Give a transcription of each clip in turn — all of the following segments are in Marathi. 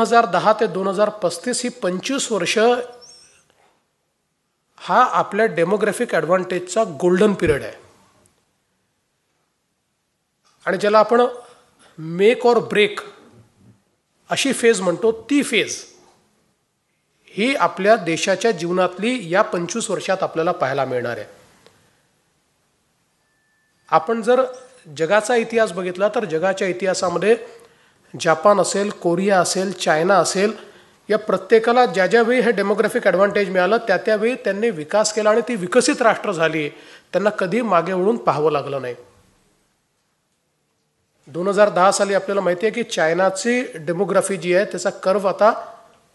हजार दहा ते दोन हजार पस्तीस ही पंचवीस वर्ष हा आपल्या डेमोग्राफिक ॲडव्हान्टेजचा गोल्डन पिरियड आहे आणि ज्याला आपण मेक ऑर ब्रेक अशी फेज म्हणतो ती फेज ही आपल्या देशाच्या जीवनातली या पंचवीस वर्षात आपल्याला पाहायला मिळणार आहे आपण जर जगाचा इतिहास बघितला तर जगाच्या इतिहासामध्ये जपान असेल कोरिया असेल चायना असेल या प्रत्येकाला ज्या ज्यावेळी हे डेमोग्राफिक ॲडव्हान्टेज मिळालं त्या त्यावेळी त्यांनी विकास केला आणि ती विकसित राष्ट्र झाली त्यांना कधी मागे वळून पाहावं लागलं नाही दोन हजार दहा साली आपल्याला माहिती आहे की चायनाची डेमोग्राफी जी आहे त्याचा कर्व आता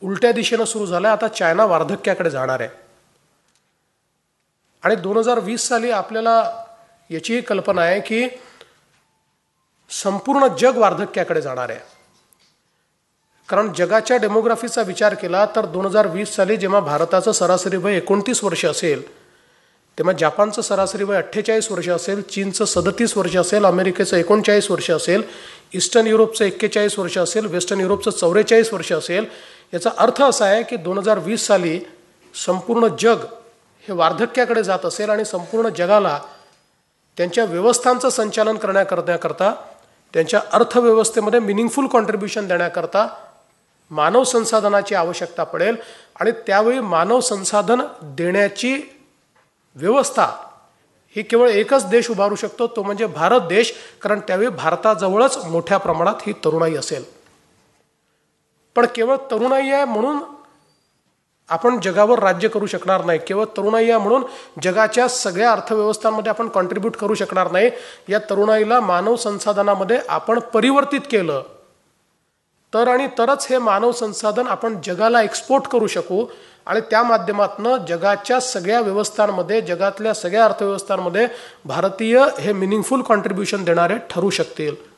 उलट्या दिशेनं सुरू झाला आहे आता चायना वार्धक्याकडे जाणार आहे आणि दोन हजार वीस साली आपल्याला याचीही कल्पना आहे की संपूर्ण जग वार्धक्याकडे जाणार आहे कारण जगाच्या डेमोग्राफीचा विचार केला तर दोन हजार वीस साली जेव्हा भारताचं सरासरी वय एकोणतीस वर्ष असेल तेव्हा जपानचं सरासरी वय अठ्ठेचाळीस वर्ष असेल चीनचं सदतीस वर्ष असेल अमेरिकेचं एकोणचाळीस वर्ष असेल ईस्टर्न युरोपचं एक्केचाळीस वर्ष असेल वेस्टर्न युरोपचं चौवेचाळीस वर्ष असेल याचा अर्थ असा आहे की दोन हजार वीस साली संपूर्ण जग हे वार्धक्याकडे जात असेल आणि संपूर्ण जगाला त्यांच्या व्यवस्थांचं संचालन करण्याकरण्याकरता त्यांच्या अर्थव्यवस्थेमध्ये मिनिंगफुल कॉन्ट्रीब्युशन देण्याकरता मानव संसाधनाची आवश्यकता पडेल आणि त्यावेळी मानव संसाधन देण्याची व्यवस्था ही केवळ एकच देश उभारू शकतो तो म्हणजे भारत देश कारण त्यावेळी भारताजवळच मोठ्या प्रमाणात ही तरुणाई असेल पण केवळ तरुणाई आहे म्हणून आपण जगावर राज्य करू शकणार नाही केवळ तरुणाई म्हणून जगाच्या सगळ्या अर्थव्यवस्थांमध्ये आपण कॉन्ट्रीब्युट करू शकणार नाही या तरुणाईला मानव संसाधनामध्ये आपण परिवर्तित केलं तर आणि तरच हे मानव संसाधन आपण जगाला एक्सपोर्ट करू शकू आणि त्या माध्यमातनं जगाच्या सगळ्या व्यवस्थांमध्ये जगातल्या सगळ्या अर्थव्यवस्थांमध्ये भारतीय हे मिनिंगफुल कॉन्ट्रीब्युशन देणारे ठरू शकतील